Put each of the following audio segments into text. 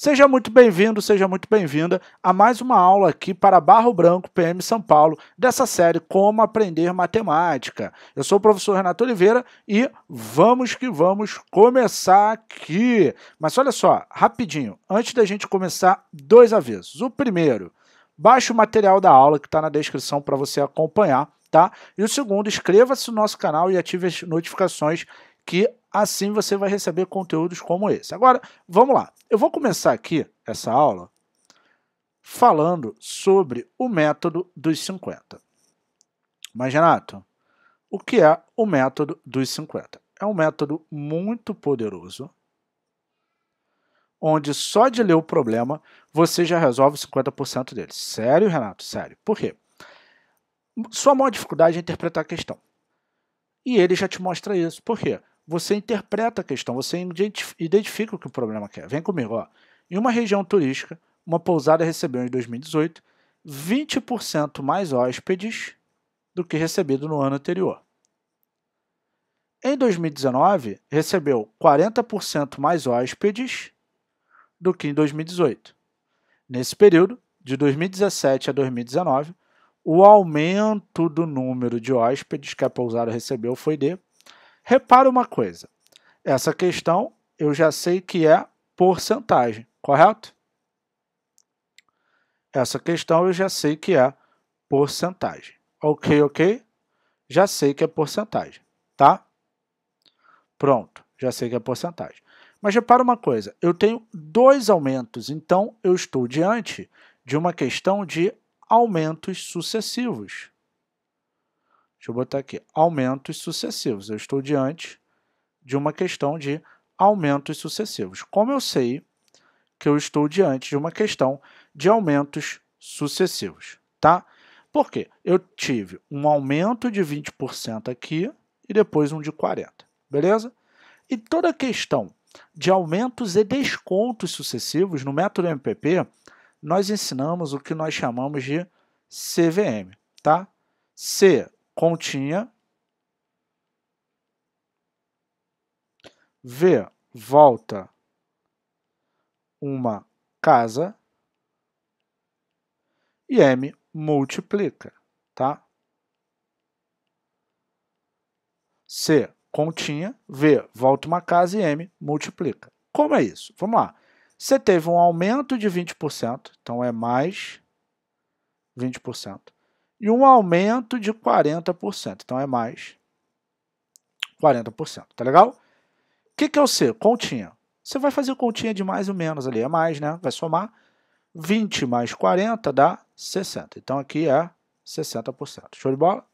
Seja muito bem-vindo, seja muito bem-vinda a mais uma aula aqui para Barro Branco PM São Paulo, dessa série Como Aprender Matemática. Eu sou o professor Renato Oliveira e vamos que vamos começar aqui. Mas olha só, rapidinho, antes da gente começar, dois avisos. O primeiro, baixe o material da aula que está na descrição para você acompanhar, tá? E o segundo, inscreva-se no nosso canal e ative as notificações que Assim você vai receber conteúdos como esse. Agora, vamos lá. Eu vou começar aqui essa aula falando sobre o método dos 50. Mas, Renato, o que é o método dos 50? É um método muito poderoso, onde só de ler o problema você já resolve 50% dele. Sério, Renato? Sério. Por quê? Sua maior dificuldade é interpretar a questão. E ele já te mostra isso. Por quê? você interpreta a questão, você identifica o que o problema quer. Vem comigo, ó. Em uma região turística, uma pousada recebeu em 2018 20% mais hóspedes do que recebido no ano anterior. Em 2019, recebeu 40% mais hóspedes do que em 2018. Nesse período, de 2017 a 2019, o aumento do número de hóspedes que a pousada recebeu foi de Repara uma coisa. Essa questão eu já sei que é porcentagem, correto? Essa questão eu já sei que é porcentagem. Ok, ok? Já sei que é porcentagem, tá? Pronto, já sei que é porcentagem. Mas repara uma coisa, eu tenho dois aumentos, então eu estou diante de uma questão de aumentos sucessivos. Deixa eu botar aqui, aumentos sucessivos. Eu estou diante de uma questão de aumentos sucessivos. Como eu sei que eu estou diante de uma questão de aumentos sucessivos, tá? Porque eu tive um aumento de 20% aqui e depois um de 40%, beleza? E toda questão de aumentos e descontos sucessivos, no método MPP, nós ensinamos o que nós chamamos de CVM, tá? C continha. V volta uma casa e M multiplica, tá? C continha, V volta uma casa e M multiplica. Como é isso? Vamos lá. Você teve um aumento de 20%, então é mais 20% e um aumento de 40%. Então é mais 40%, tá legal? O que, que é o C? Continha. Você vai fazer continha de mais ou menos ali, é mais, né? Vai somar 20 mais 40 dá 60. Então aqui é 60%. Show de bola? O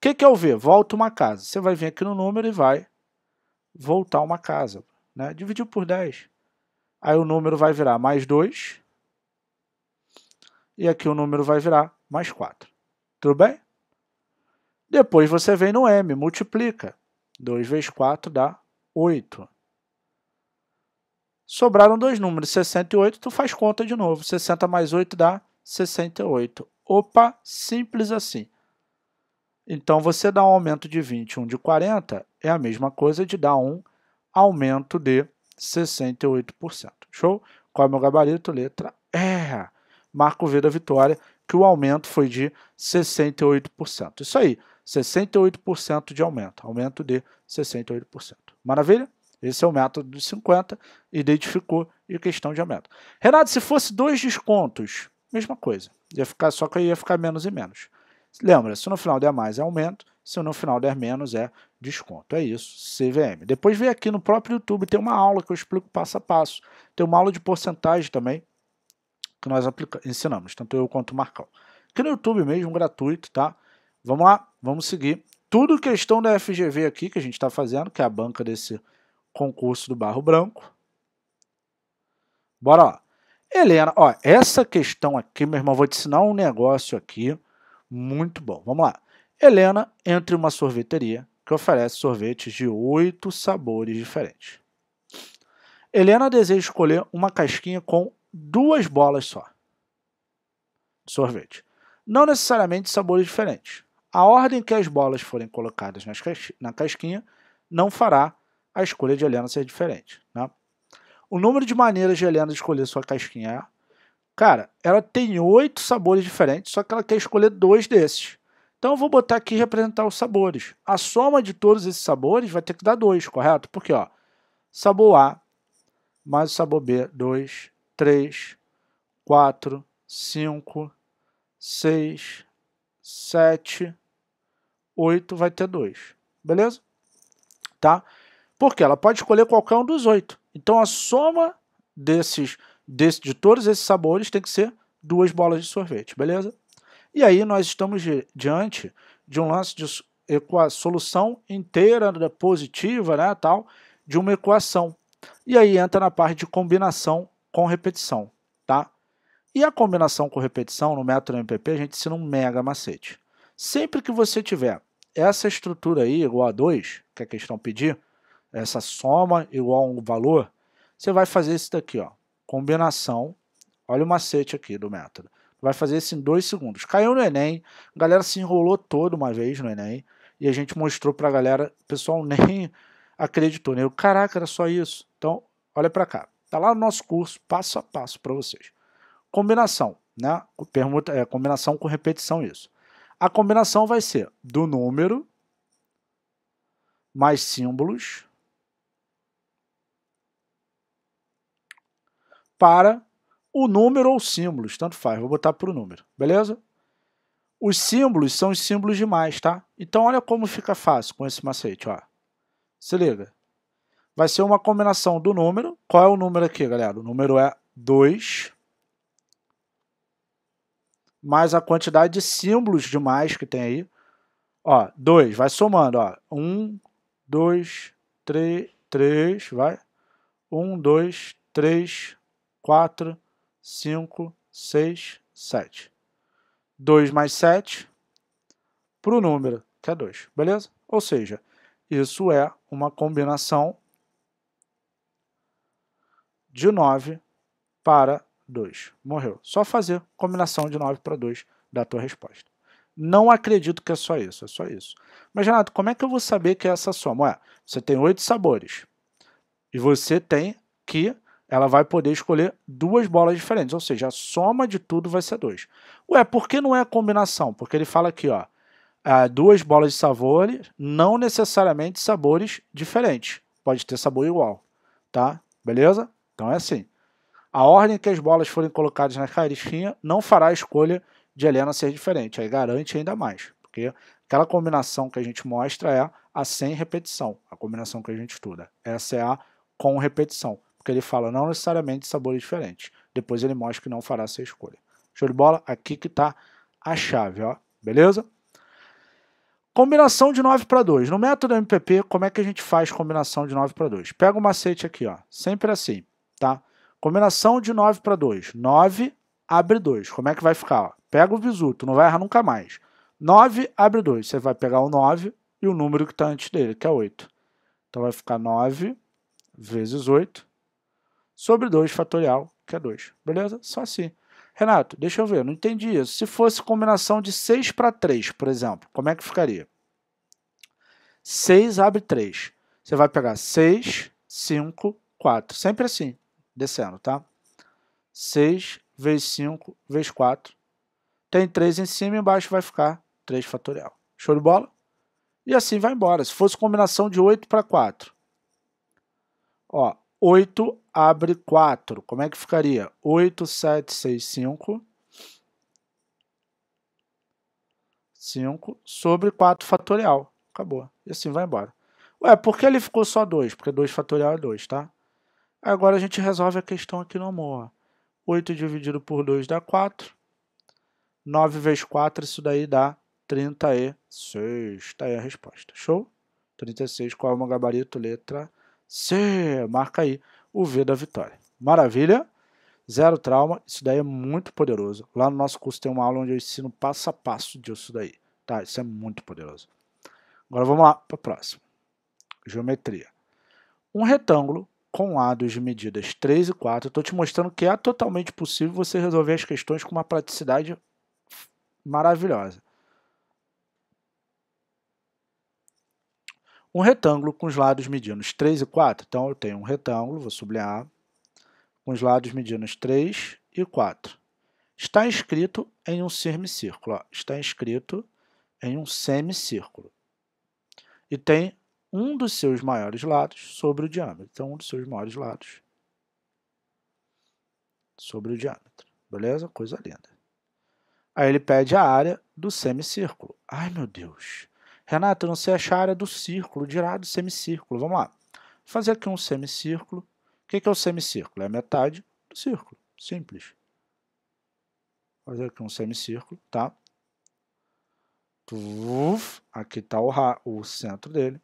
que, que é o V? Volta uma casa. Você vai vir aqui no número e vai voltar uma casa. Né? Dividiu por 10. Aí o número vai virar mais 2. E aqui o número vai virar mais 4. Tudo bem? Depois você vem no M, multiplica. 2 vezes 4 dá 8. Sobraram dois números, 68, tu faz conta de novo. 60 mais 8 dá 68. Opa, simples assim. Então, você dá um aumento de 21 de 40 é a mesma coisa de dar um aumento de 68%. Show? Qual é o meu gabarito? Letra R. Marco V da vitória que o aumento foi de 68%. Isso aí, 68% de aumento, aumento de 68%. Maravilha? Esse é o método dos 50, identificou e questão de aumento. Renato, se fosse dois descontos, mesma coisa. Ia ficar, só que ia ficar menos e menos. Lembra, se no final der mais é aumento, se no final der menos é desconto. É isso, CVM. Depois vem aqui no próprio YouTube, tem uma aula que eu explico passo a passo. Tem uma aula de porcentagem também, que nós ensinamos, tanto eu quanto o Marcão. Aqui no YouTube mesmo, gratuito, tá? Vamos lá, vamos seguir. Tudo é questão da FGV aqui que a gente está fazendo, que é a banca desse concurso do Barro Branco. Bora lá. Helena, ó, essa questão aqui, meu irmão, vou te ensinar um negócio aqui muito bom. Vamos lá. Helena entra em uma sorveteria que oferece sorvetes de oito sabores diferentes. Helena deseja escolher uma casquinha com duas bolas só de sorvete. Não necessariamente sabores diferentes. A ordem que as bolas forem colocadas casqu na casquinha não fará a escolha de Helena ser diferente. Né? O número de maneiras de Helena escolher sua casquinha é. Cara, ela tem oito sabores diferentes, só que ela quer escolher dois desses. Então eu vou botar aqui representar os sabores. A soma de todos esses sabores vai ter que dar dois, correto? Porque, ó, sabor A mais o sabor B, 2, três, quatro, cinco, seis, sete, oito, vai ter dois. Beleza? Tá? Porque ela pode escolher qualquer um dos oito. Então a soma desses, desse, de todos esses sabores tem que ser duas bolas de sorvete, beleza? E aí nós estamos diante de um lance de solução inteira positiva, né, tal, de uma equação. E aí entra na parte de combinação com repetição, tá? E a combinação com repetição no método MPP a gente ensina um mega macete. Sempre que você tiver essa estrutura aí igual a 2, que a questão pedir, essa soma igual a um valor, você vai fazer isso daqui, ó, combinação, olha o macete aqui do método. Vai fazer isso em dois segundos. Caiu no Enem, a galera se enrolou toda uma vez no Enem, e a gente mostrou pra galera, o pessoal nem acreditou, né? Eu, Caraca, era só isso. Então, olha pra cá. Está lá no nosso curso, passo a passo para vocês. Combinação, né? Permuta, é, combinação com repetição, isso. A combinação vai ser do número mais símbolos para o número ou símbolos, tanto faz, vou botar para o número, beleza? Os símbolos são os símbolos demais, tá? Então olha como fica fácil com esse macete, ó. Se liga vai ser uma combinação do número. Qual é o número aqui, galera? O número é 2 mais a quantidade de símbolos de mais que tem aí. Ó, 2, vai somando, ó. 1, 2, 3, 3, vai. 1, 2, 3, 4, 5, 6, 7. 2 mais 7 para o número, que é 2, beleza? Ou seja, isso é uma combinação de 9 para 2. Morreu. Só fazer combinação de 9 para 2 da tua resposta. Não acredito que é só isso, é só isso. Mas, Renato, como é que eu vou saber que é essa soma? Ué, você tem oito sabores e você tem que ela vai poder escolher duas bolas diferentes, ou seja, a soma de tudo vai ser 2. Ué, por que não é combinação? Porque ele fala aqui, ó, é, duas bolas de sabores, não necessariamente sabores diferentes, pode ter sabor igual, tá? Beleza? Então é assim. A ordem que as bolas forem colocadas na caixinha não fará a escolha de Helena ser diferente. Aí garante ainda mais. Porque aquela combinação que a gente mostra é a sem repetição. A combinação que a gente estuda. Essa é a com repetição. Porque ele fala não necessariamente sabores diferentes. Depois ele mostra que não fará essa escolha. Show de bola? Aqui que está a chave, ó. Beleza? Combinação de 9 para 2. No método MPP, como é que a gente faz combinação de 9 para 2? Pega o um macete aqui, ó. Sempre assim tá? Combinação de 9 para 2. 9, abre 2. Como é que vai ficar? Ó? Pega o bizu, tu não vai errar nunca mais. 9, abre 2. Você vai pegar o 9 e o número que está antes dele, que é 8. Então vai ficar 9 vezes 8 sobre 2 fatorial, que é 2. Beleza? Só assim. Renato, deixa eu ver, não entendi isso. Se fosse combinação de 6 para 3, por exemplo, como é que ficaria? 6 abre 3. Você vai pegar 6, 5, 4. Sempre assim descendo, tá? 6 vezes 5 vezes 4. Tem 3 em cima e embaixo vai ficar 3 fatorial. Show de bola? E assim vai embora. Se fosse combinação de 8 para 4. Ó, 8 abre 4. Como é que ficaria? 8, 7, 6, 5. 5 sobre 4 fatorial. Acabou. E assim vai embora. Ué, por que ele ficou só 2? Porque 2 fatorial é 2, tá? Agora a gente resolve a questão aqui no amor. 8 dividido por 2 dá 4. 9 vezes 4, isso daí dá 36. Está aí a resposta. Show? 36, qual é o meu gabarito? Letra C. Marca aí o V da vitória. Maravilha? Zero trauma, isso daí é muito poderoso. Lá no nosso curso tem uma aula onde eu ensino passo a passo disso daí. Tá, isso é muito poderoso. Agora vamos lá para a próxima. Geometria. Um retângulo com lados de medidas 3 e 4, estou te mostrando que é totalmente possível você resolver as questões com uma praticidade maravilhosa. Um retângulo com os lados medindo 3 e 4. Então, eu tenho um retângulo, vou sublinhar, com os lados medindo 3 e 4. Está escrito em um semicírculo. Ó. Está escrito em um semicírculo. E tem um dos seus maiores lados sobre o diâmetro. Então, um dos seus maiores lados sobre o diâmetro. Beleza? Coisa linda. Aí ele pede a área do semicírculo. Ai, meu Deus. Renato, eu não sei achar a área do círculo, dirá do semicírculo. Vamos lá. Vou fazer aqui um semicírculo. O que é o semicírculo? É a metade do círculo. Simples. Vou fazer aqui um semicírculo, tá? Aqui está o, o centro dele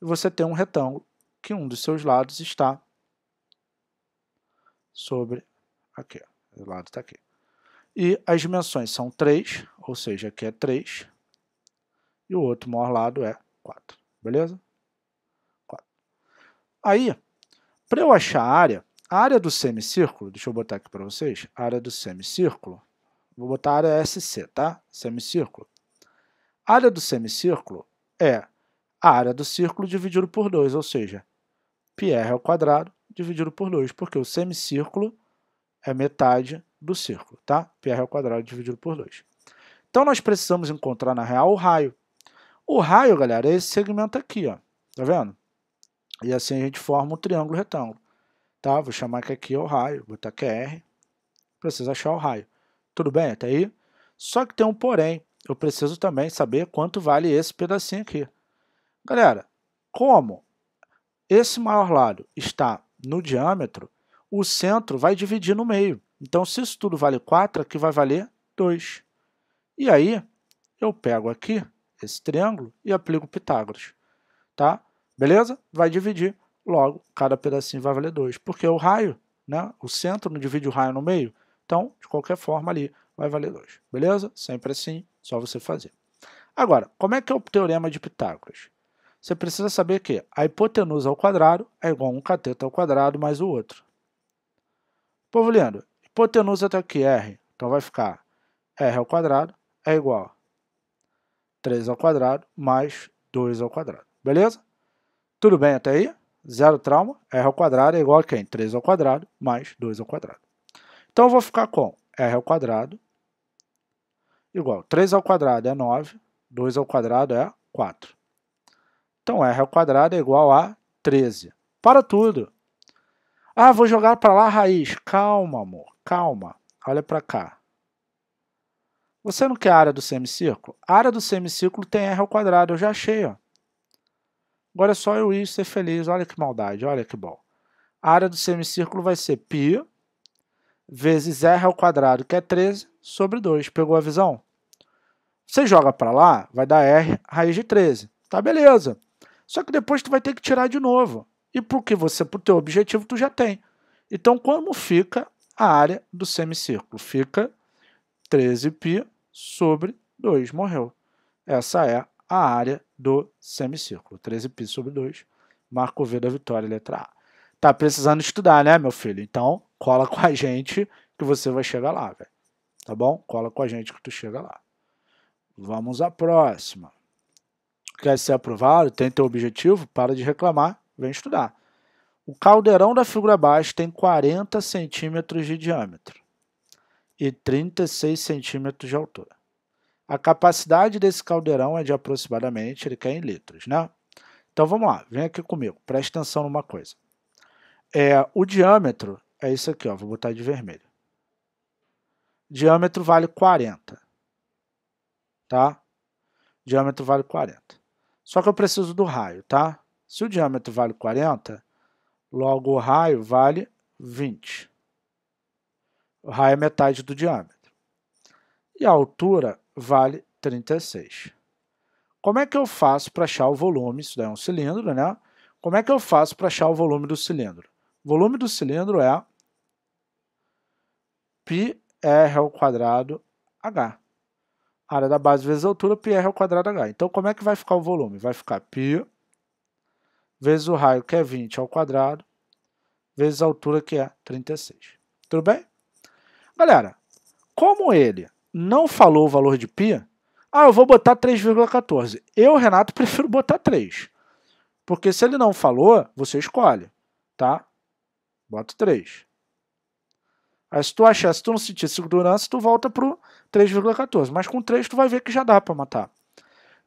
e você tem um retângulo que um dos seus lados está sobre aqui. O lado está aqui. E as dimensões são 3, ou seja, aqui é 3, e o outro maior lado é 4, beleza? 4. Aí, para eu achar a área, a área do semicírculo, deixa eu botar aqui para vocês, a área do semicírculo, vou botar a área SC, tá? Semicírculo. A área do semicírculo é a área do círculo dividido por 2, ou seja, πr ao quadrado dividido por 2, porque o semicírculo é metade do círculo, tá? πr ao quadrado dividido por 2. Então nós precisamos encontrar na real o raio. O raio, galera, é esse segmento aqui, ó. Tá vendo? E assim a gente forma um triângulo retângulo. Tá? Vou chamar que aqui é o raio, vou botar r. Preciso achar o raio. Tudo bem até aí? Só que tem um porém. Eu preciso também saber quanto vale esse pedacinho aqui. Galera, como esse maior lado está no diâmetro, o centro vai dividir no meio. Então, se isso tudo vale 4, aqui vai valer 2. E aí, eu pego aqui esse triângulo e aplico Pitágoras. Tá? Beleza? Vai dividir. Logo, cada pedacinho vai valer 2. Porque o raio, né, o centro não divide o raio no meio. Então, de qualquer forma ali, vai valer 2. Beleza? Sempre assim, só você fazer. Agora, como é que é o Teorema de Pitágoras? Você precisa saber que a hipotenusa ao quadrado é igual a um cateto ao quadrado mais o outro. Povo lendo, hipotenusa está aqui, R. Então vai ficar R ao quadrado é igual a 3 ao quadrado mais 2 ao quadrado. Beleza? Tudo bem até aí? Zero trauma. R ao quadrado é igual a quem? 3 ao quadrado mais 2 ao quadrado. Então eu vou ficar com R ao quadrado igual 3 ao quadrado é 9, 2 ao quadrado é 4. Então, r ao quadrado é igual a 13. Para tudo. Ah, vou jogar para lá a raiz. Calma, amor, calma. Olha para cá. Você não quer a área do semicírculo? A área do semicírculo tem r ao quadrado, eu já achei. Ó. Agora é só eu ir ser feliz. Olha que maldade, olha que bom. A área do semicírculo vai ser π vezes r ao quadrado, que é 13, sobre 2. Pegou a visão? Você joga para lá, vai dar r raiz de 13. Tá beleza. Só que depois tu vai ter que tirar de novo. E porque você, para o teu objetivo, tu já tem. Então, como fica a área do semicírculo? Fica 13π sobre 2, morreu. Essa é a área do semicírculo, 13π sobre 2, marco V da vitória, letra A. Tá precisando estudar, né, meu filho? Então, cola com a gente que você vai chegar lá, velho. Tá bom? Cola com a gente que tu chega lá. Vamos à próxima quer ser aprovado, tem teu objetivo, para de reclamar, vem estudar. O caldeirão da figura baixa tem 40 centímetros de diâmetro e 36 centímetros de altura. A capacidade desse caldeirão é de aproximadamente, ele quer em litros, né? Então vamos lá, vem aqui comigo, presta atenção numa coisa. É, o diâmetro é isso aqui, ó, vou botar de vermelho. Diâmetro vale 40, tá? Diâmetro vale 40. Só que eu preciso do raio, tá? Se o diâmetro vale 40, logo o raio vale 20. O raio é metade do diâmetro. E a altura vale 36. Como é que eu faço para achar o volume? Isso daí é um cilindro, né? Como é que eu faço para achar o volume do cilindro? O volume do cilindro é πr h área da base vezes a altura, πr ao quadrado h. Então, como é que vai ficar o volume? Vai ficar π vezes o raio, que é 20 ao quadrado, vezes a altura, que é 36. Tudo bem? Galera, como ele não falou o valor de π, ah, eu vou botar 3,14. Eu, Renato, prefiro botar 3. Porque se ele não falou, você escolhe, tá? Bota 3. Aí se tu achar, se tu não sentir segurança, tu volta pro 3,14. Mas com 3 tu vai ver que já dá para matar.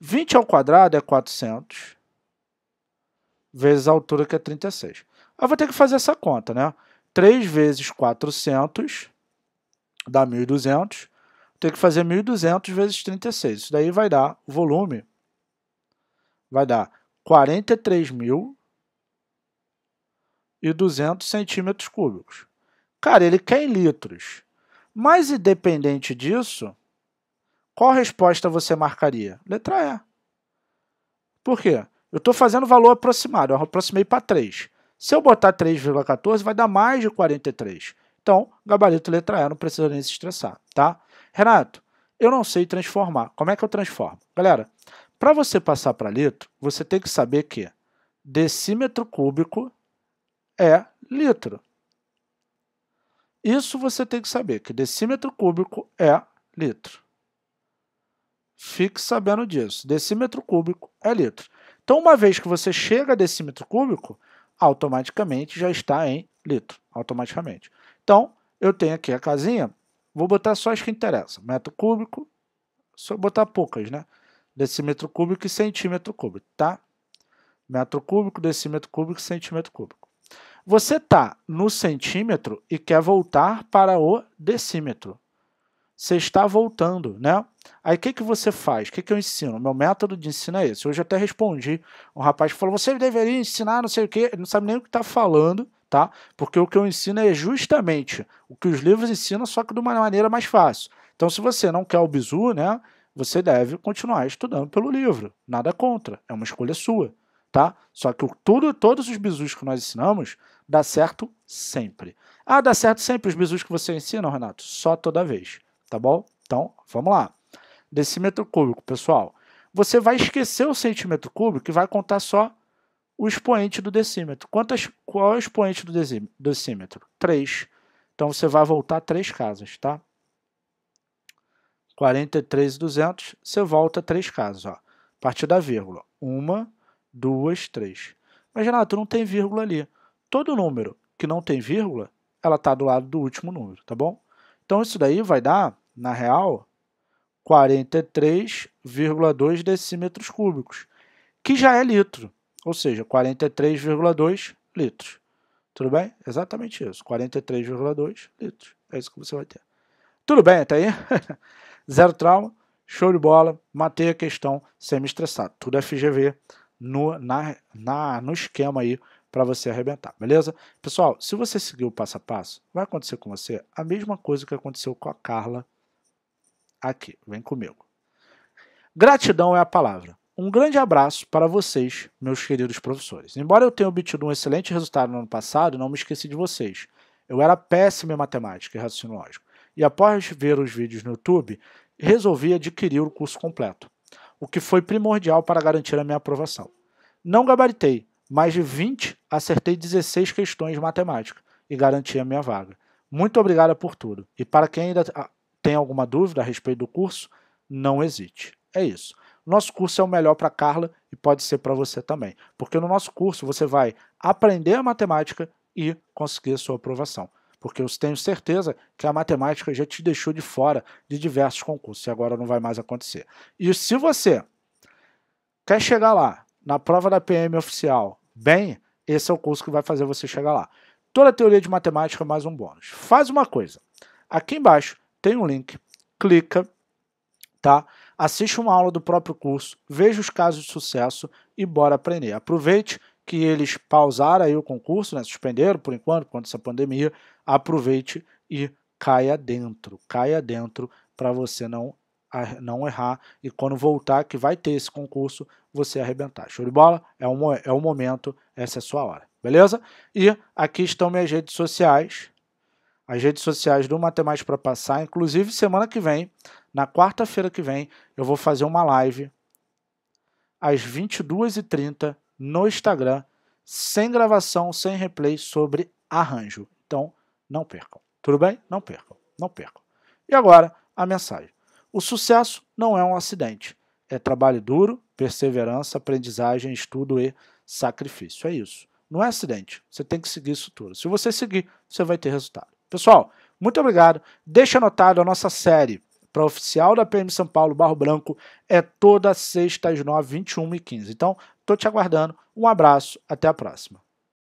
20 ao quadrado é 400 vezes a altura que é 36. Eu vou ter que fazer essa conta, né? 3 vezes 400 dá 1.200. Tem que fazer 1.200 vezes 36. Isso daí vai dar o volume. Vai dar 43.200 centímetros cúbicos. Cara, ele quer em litros. Mas independente disso, qual resposta você marcaria? Letra E. Por quê? Eu estou fazendo valor aproximado, eu aproximei para 3. Se eu botar 3,14, vai dar mais de 43. Então, gabarito letra E, não precisa nem se estressar, tá? Renato, eu não sei transformar. Como é que eu transformo? Galera, para você passar para litro, você tem que saber que decímetro cúbico é litro. Isso você tem que saber, que decímetro cúbico é litro. Fique sabendo disso. Decímetro cúbico é litro. Então, uma vez que você chega a decímetro cúbico, automaticamente já está em litro, automaticamente. Então, eu tenho aqui a casinha, vou botar só as que interessam. Metro cúbico, só botar poucas, né? Decímetro cúbico e centímetro cúbico, tá? Metro cúbico, decímetro cúbico, e centímetro cúbico. Você está no centímetro e quer voltar para o decímetro. Você está voltando, né? Aí o que, que você faz? O que, que eu ensino? Meu método de ensino é esse. Hoje até respondi um rapaz falou: você deveria ensinar não sei o quê, não sabe nem o que está falando, tá? Porque o que eu ensino é justamente o que os livros ensinam, só que de uma maneira mais fácil. Então, se você não quer o bizu, né? Você deve continuar estudando pelo livro. Nada contra, é uma escolha sua tá? Só que o, tudo, todos os bizus que nós ensinamos dá certo sempre. Ah, dá certo sempre os bizus que você ensina, Renato? Só toda vez, tá bom? Então, vamos lá. Decímetro cúbico, pessoal. Você vai esquecer o centímetro cúbico e vai contar só o expoente do decímetro. Quantas, qual é o expoente do decímetro? 3. Então você vai voltar três casas, tá? 43,200, você volta três casas. Ó. A partir da vírgula. uma duas, três. Mas, Renato, não tem vírgula ali. Todo número que não tem vírgula, ela está do lado do último número, tá bom? Então, isso daí vai dar, na real, 43,2 decímetros cúbicos, que já é litro, ou seja, 43,2 litros. Tudo bem? Exatamente isso, 43,2 litros. É isso que você vai ter. Tudo bem até aí? Zero trauma, show de bola, matei a questão, semi-estressado. Tudo FGV, no, na, na, no esquema aí para você arrebentar, beleza? Pessoal, se você seguir o passo a passo, vai acontecer com você a mesma coisa que aconteceu com a Carla aqui. Vem comigo. Gratidão é a palavra. Um grande abraço para vocês, meus queridos professores. Embora eu tenha obtido um excelente resultado no ano passado, não me esqueci de vocês. Eu era péssimo em matemática e raciocínio lógico. E após ver os vídeos no YouTube, resolvi adquirir o curso completo o que foi primordial para garantir a minha aprovação. Não gabaritei, mais de 20, acertei 16 questões de matemática e garanti a minha vaga. Muito obrigada por tudo. E para quem ainda ah, tem alguma dúvida a respeito do curso, não hesite. É isso. Nosso curso é o melhor para Carla e pode ser para você também, porque no nosso curso você vai aprender a matemática e conseguir a sua aprovação porque eu tenho certeza que a matemática já te deixou de fora de diversos concursos e agora não vai mais acontecer. E se você quer chegar lá na prova da PM oficial bem, esse é o curso que vai fazer você chegar lá. Toda a teoria de matemática é mais um bônus. Faz uma coisa. Aqui embaixo tem um link. Clica, tá? Assiste uma aula do próprio curso, veja os casos de sucesso e bora aprender. Aproveite que eles pausaram aí o concurso, né? Suspenderam por enquanto, por conta dessa pandemia aproveite e caia dentro, caia dentro para você não não errar e quando voltar que vai ter esse concurso, você arrebentar. Show de bola? É um, é o momento, essa é a sua hora, beleza? E aqui estão minhas redes sociais, as redes sociais do Matemática para Passar. Inclusive, semana que vem, na quarta-feira que vem, eu vou fazer uma live às 22h30 no Instagram, sem gravação, sem replay, sobre arranjo. Então, não percam. Tudo bem? Não percam, não percam. E agora, a mensagem. O sucesso não é um acidente. É trabalho duro, perseverança, aprendizagem, estudo e sacrifício. É isso. Não é acidente. Você tem que seguir isso tudo. Se você seguir, você vai ter resultado. Pessoal, muito obrigado. Deixa anotado a nossa série para oficial da PM São Paulo, Barro Branco, é toda sexta às 9h, 21 e 15 Então, estou te aguardando. Um abraço, até a próxima.